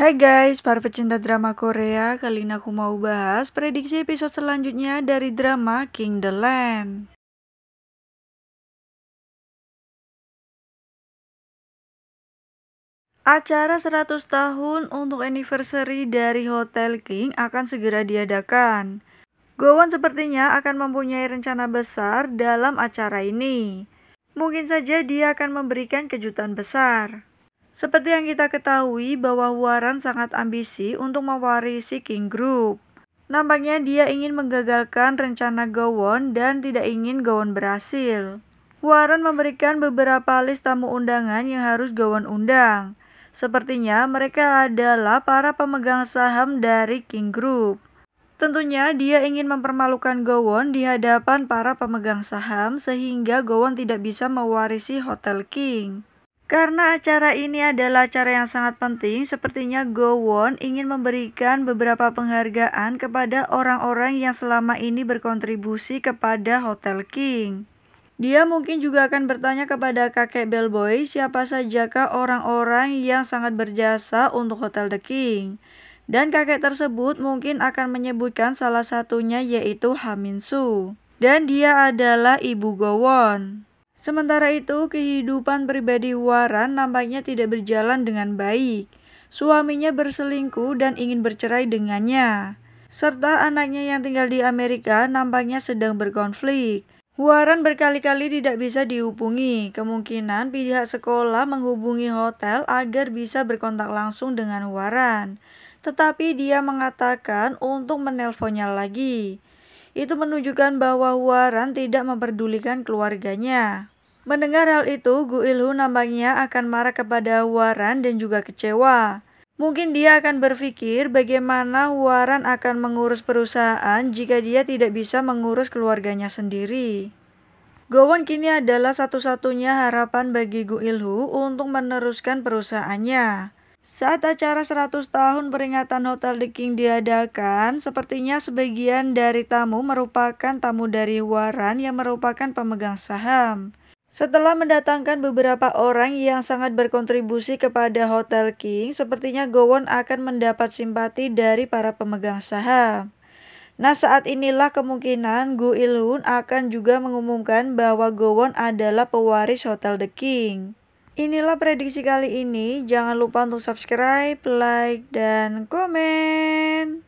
Hai guys, para pecinta drama Korea, kali ini aku mau bahas prediksi episode selanjutnya dari drama King the Land. Acara 100 tahun untuk anniversary dari Hotel King akan segera diadakan. Gowon sepertinya akan mempunyai rencana besar dalam acara ini. Mungkin saja dia akan memberikan kejutan besar. Seperti yang kita ketahui bahwa Warren sangat ambisi untuk mewarisi King Group. Nampaknya dia ingin menggagalkan rencana Gowon dan tidak ingin Gowon berhasil. Warren memberikan beberapa list tamu undangan yang harus Gowon undang. Sepertinya mereka adalah para pemegang saham dari King Group. Tentunya dia ingin mempermalukan Gowon di hadapan para pemegang saham sehingga Gowon tidak bisa mewarisi Hotel King. Karena acara ini adalah acara yang sangat penting, sepertinya Gowon ingin memberikan beberapa penghargaan kepada orang-orang yang selama ini berkontribusi kepada Hotel King. Dia mungkin juga akan bertanya kepada kakek Bellboy siapa sajakah orang-orang yang sangat berjasa untuk Hotel The King. Dan kakek tersebut mungkin akan menyebutkan salah satunya yaitu Hamin Dan dia adalah ibu Gowon. Sementara itu, kehidupan pribadi Waran nampaknya tidak berjalan dengan baik. Suaminya berselingkuh dan ingin bercerai dengannya. Serta anaknya yang tinggal di Amerika nampaknya sedang berkonflik. Waran berkali-kali tidak bisa dihubungi. Kemungkinan pihak sekolah menghubungi hotel agar bisa berkontak langsung dengan Waran. Tetapi dia mengatakan untuk menelponnya lagi itu menunjukkan bahwa Waran tidak memperdulikan keluarganya. Mendengar hal itu, Gu Ilhu nampaknya akan marah kepada Waran dan juga kecewa. Mungkin dia akan berpikir bagaimana Waran akan mengurus perusahaan jika dia tidak bisa mengurus keluarganya sendiri. Gowon kini adalah satu-satunya harapan bagi Gu Ilhu untuk meneruskan perusahaannya. Saat acara 100 tahun peringatan Hotel The King diadakan, sepertinya sebagian dari tamu merupakan tamu dari Waran yang merupakan pemegang saham. Setelah mendatangkan beberapa orang yang sangat berkontribusi kepada Hotel King, sepertinya Gowon akan mendapat simpati dari para pemegang saham. Nah saat inilah kemungkinan Gu Ilun akan juga mengumumkan bahwa Gowon adalah pewaris Hotel The King. Inilah prediksi kali ini. Jangan lupa untuk subscribe, like, dan komen.